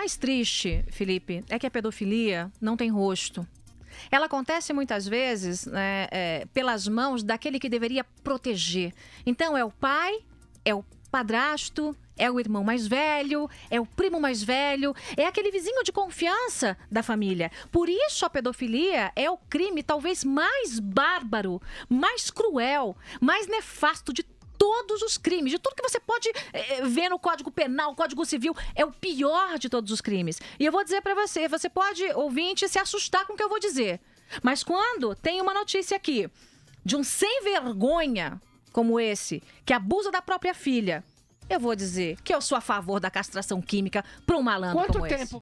mais triste, Felipe, é que a pedofilia não tem rosto. Ela acontece muitas vezes né, é, pelas mãos daquele que deveria proteger. Então é o pai, é o padrasto, é o irmão mais velho, é o primo mais velho, é aquele vizinho de confiança da família. Por isso a pedofilia é o crime talvez mais bárbaro, mais cruel, mais nefasto de todos os crimes, de tudo que você pode é, ver no Código Penal, Código Civil, é o pior de todos os crimes. E eu vou dizer para você, você pode, ouvinte, se assustar com o que eu vou dizer. Mas quando tem uma notícia aqui de um sem vergonha como esse, que abusa da própria filha, eu vou dizer que eu sou a favor da castração química para um malandro Quanto como tempo? esse.